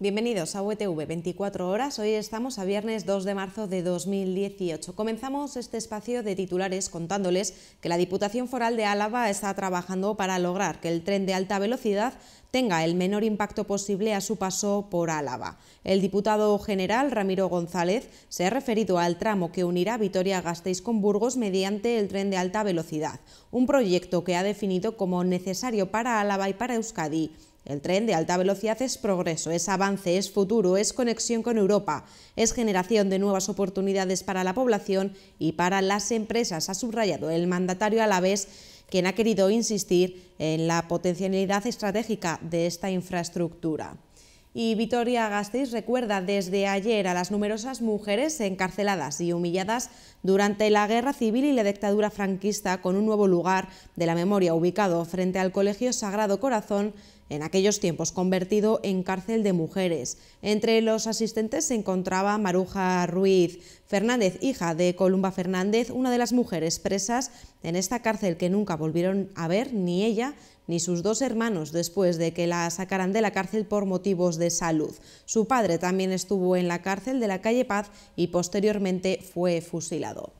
Bienvenidos a UTV e 24 horas. Hoy estamos a viernes 2 de marzo de 2018. Comenzamos este espacio de titulares contándoles que la Diputación Foral de Álava está trabajando para lograr que el tren de alta velocidad tenga el menor impacto posible a su paso por Álava. El diputado general Ramiro González se ha referido al tramo que unirá Vitoria-Gasteiz con Burgos mediante el tren de alta velocidad, un proyecto que ha definido como necesario para Álava y para Euskadi. El tren de alta velocidad es progreso, es avance, es futuro, es conexión con Europa, es generación de nuevas oportunidades para la población y para las empresas, ha subrayado el mandatario vez quien ha querido insistir en la potencialidad estratégica de esta infraestructura. Y Vitoria Gasteiz recuerda desde ayer a las numerosas mujeres encarceladas y humilladas durante la guerra civil y la dictadura franquista con un nuevo lugar de la memoria ubicado frente al Colegio Sagrado Corazón en aquellos tiempos convertido en cárcel de mujeres. Entre los asistentes se encontraba Maruja Ruiz Fernández, hija de Columba Fernández, una de las mujeres presas en esta cárcel que nunca volvieron a ver ni ella ni sus dos hermanos después de que la sacaran de la cárcel por motivos de salud. Su padre también estuvo en la cárcel de la calle Paz y posteriormente fue fusilado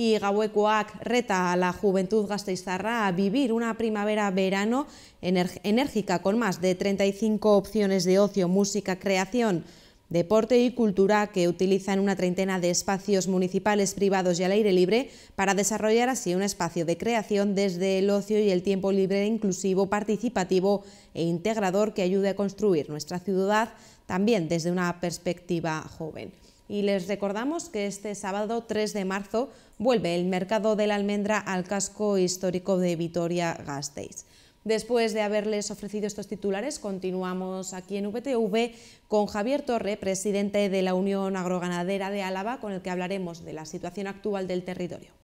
y gauekoak reta a la juventud gasteizarra a vivir una primavera-verano enérgica con más de 35 opciones de ocio, música, creación, deporte y cultura que utilizan una treintena de espacios municipales privados y al aire libre para desarrollar así un espacio de creación desde el ocio y el tiempo libre inclusivo, participativo e integrador que ayude a construir nuestra ciudad también desde una perspectiva joven y les recordamos que este sábado 3 de marzo vuelve el mercado de la almendra al casco histórico de Vitoria-Gasteiz. Después de haberles ofrecido estos titulares, continuamos aquí en VTV con Javier Torre, presidente de la Unión Agroganadera de Álava, con el que hablaremos de la situación actual del territorio.